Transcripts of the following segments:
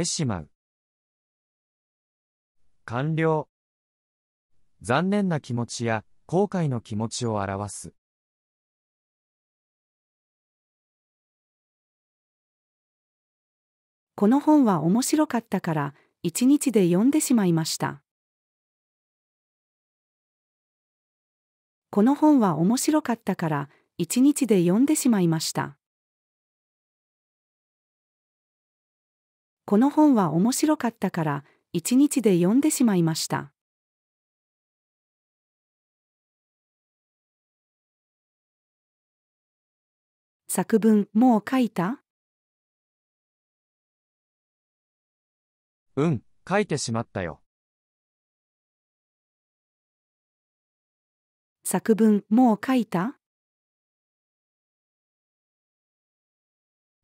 てしまう。完了。残念な気持ちや後悔の気持ちを表す。この本は面白かったから、一日で読んでしまいました。この本は面白かったから、一日で読んでしまいました。この本は面白かったから一日で読んでしまいました。作文もう書いたうん、書いてしまったよ。作文もう書いた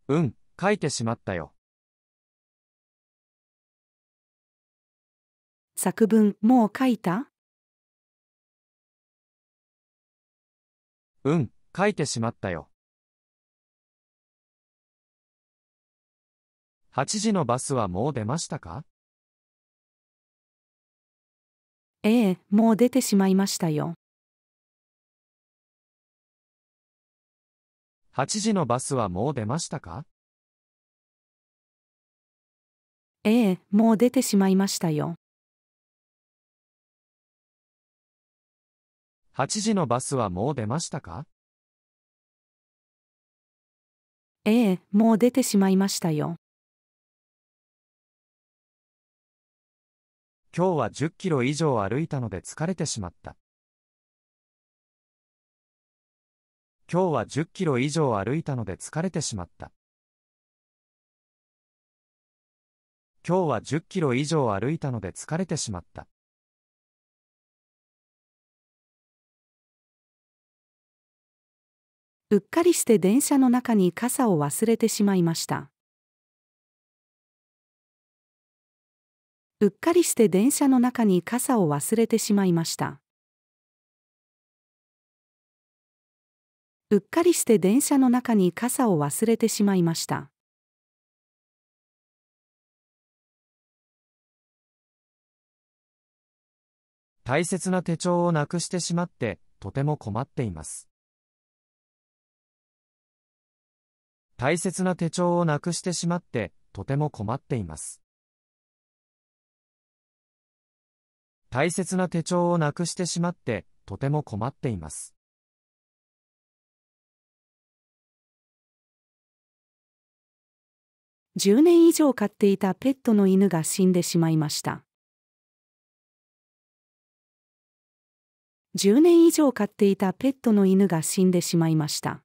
うん、書いてしまったよ。作文もう書いたうん、書いてしまったよ。8時のバスはもう出ましたかええ、もう出てしまいましたよ。8時のバスはもう出ましたかええ、もう出てしまいましたよ。8時のバスはもう出ましたかええ、もう出てしまいましたよ。今日は10キロ以上歩いたので疲れてしまった。今日は10キロ以上歩いたので疲れてしまった。今日は10キロ以上歩いたので疲れてしまった。うっかりして電車の中に傘を忘れてしまいましたうっかりして電車の中に傘を忘れてしまいましたうっかりして電車の中に傘を忘れてしまいました大切な手帳をなくしてしまってとても困っています大切な手帳をなくしてしまって、とても困っています。大切な手帳をなくしてしまって、とても困っています。10年以上飼っていたペットの犬が死んでしまいました。10年以上飼っていたペットの犬が死んでしまいました。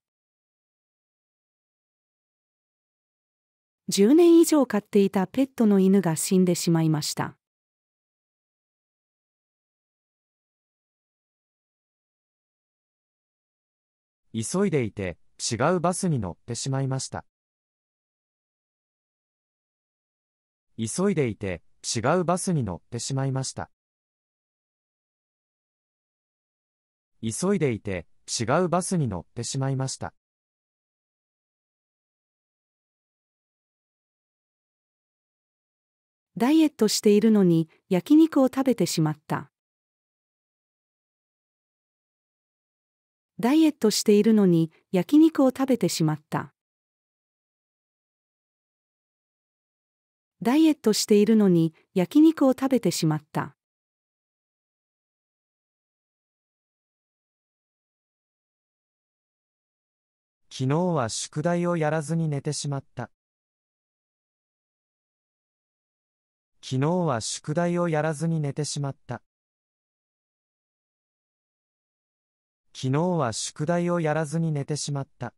10年以上飼っていたペットの犬が死んでしまいました急いでいて違うバスに乗ってしまいました急いでいて違うバスに乗ってしまいました急いでいて違うバスに乗ってしまいましたダイエットしているのに焼肉を食べてしまった。ダイエットしているのに焼肉を食べてしまった。ダイエットしているのに焼肉を食べてしまった。昨日は宿題をやらずに寝てしまった。昨日は宿題をやらずに寝てしまった。昨日は宿題をやらずに寝てしまった。